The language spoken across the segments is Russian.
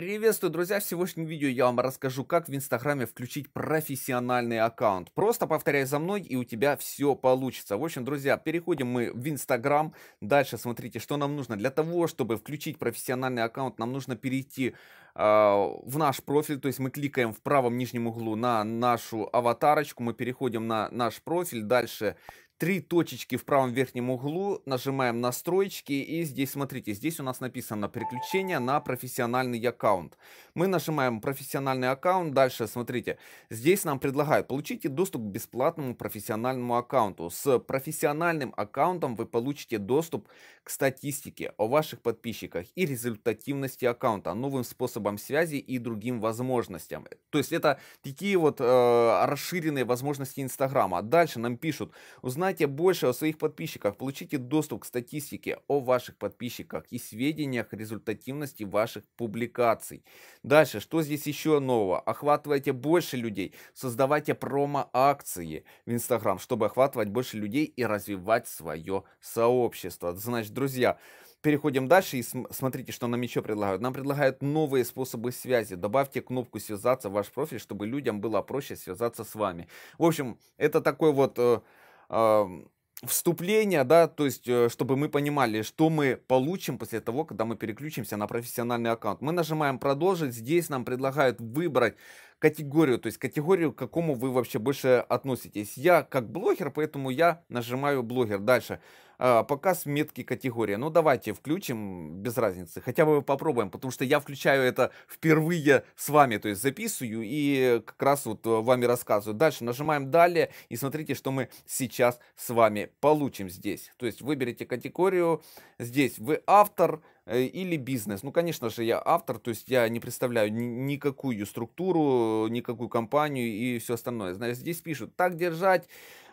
Приветствую, друзья! В сегодняшнем видео я вам расскажу, как в Инстаграме включить профессиональный аккаунт. Просто повторяй за мной, и у тебя все получится. В общем, друзья, переходим мы в Инстаграм. Дальше смотрите, что нам нужно. Для того, чтобы включить профессиональный аккаунт, нам нужно перейти а, в наш профиль. То есть мы кликаем в правом нижнем углу на нашу аватарочку, мы переходим на наш профиль. Дальше три точечки в правом верхнем углу, нажимаем настройки и здесь, смотрите, здесь у нас написано переключение на профессиональный аккаунт. Мы нажимаем профессиональный аккаунт, дальше, смотрите, здесь нам предлагают, получите доступ к бесплатному профессиональному аккаунту. С профессиональным аккаунтом вы получите доступ к статистике о ваших подписчиках и результативности аккаунта, новым способам связи и другим возможностям. То есть это такие вот э, расширенные возможности Инстаграма. Дальше нам пишут, узнать Узнайте больше о своих подписчиках, получите доступ к статистике о ваших подписчиках и сведениях результативности ваших публикаций. Дальше, что здесь еще нового? Охватывайте больше людей, создавайте промо-акции в Инстаграм, чтобы охватывать больше людей и развивать свое сообщество. Значит, друзья, переходим дальше и смотрите, что нам еще предлагают. Нам предлагают новые способы связи. Добавьте кнопку «Связаться» в ваш профиль, чтобы людям было проще связаться с вами. В общем, это такой вот э, а, вступление, да, то есть, э, чтобы мы понимали, что мы получим после того, когда мы переключимся на профессиональный аккаунт. Мы нажимаем продолжить, здесь нам предлагают выбрать категорию, то есть категорию, к какому вы вообще больше относитесь. Я как блогер, поэтому я нажимаю блогер. Дальше. А, показ метки категория. Ну давайте включим, без разницы. Хотя бы попробуем, потому что я включаю это впервые с вами, то есть записываю и как раз вот э, вами рассказываю. Дальше нажимаем далее и смотрите, что мы сейчас с вами получим здесь. То есть выберите категорию. Здесь вы автор, Э, или бизнес. Ну, конечно же, я автор, то есть я не представляю ни никакую структуру, никакую компанию и все остальное. Знаешь, здесь пишут, так держать,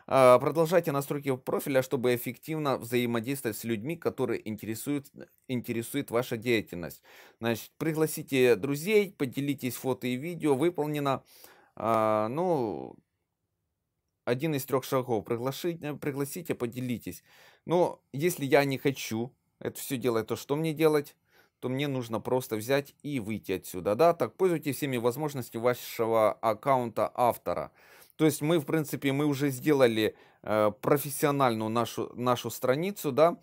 а, продолжайте настройки профиля, чтобы эффективно взаимодействовать с людьми, которые интересуют, интересует ваша деятельность. Значит, пригласите друзей, поделитесь фото и видео, выполнено. А, ну, один из трех шагов. Приглашите, пригласите, поделитесь. Но если я не хочу это все делает то, что мне делать, то мне нужно просто взять и выйти отсюда. Да, так пользуйтесь всеми возможностями вашего аккаунта автора. То есть мы, в принципе, мы уже сделали э, профессиональную нашу, нашу страницу, да,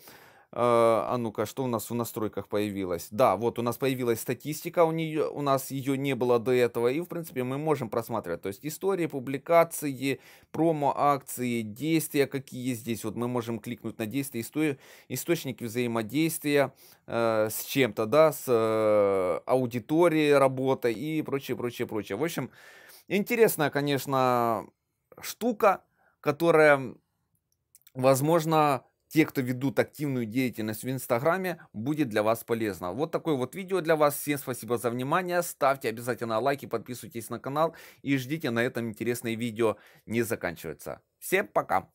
а, а ну-ка, что у нас в настройках появилось? Да, вот у нас появилась статистика, у, нее, у нас ее не было до этого, и в принципе мы можем просматривать, то есть истории, публикации, промо-акции, действия, какие здесь, вот мы можем кликнуть на действия, исто, источники взаимодействия э, с чем-то, да, с э, аудиторией, работой и прочее, прочее, прочее. В общем, интересная, конечно, штука, которая, возможно, те, кто ведут активную деятельность в Инстаграме, будет для вас полезно. Вот такое вот видео для вас. Всем спасибо за внимание. Ставьте обязательно лайки, подписывайтесь на канал и ждите на этом интересное видео не заканчивается. Всем пока!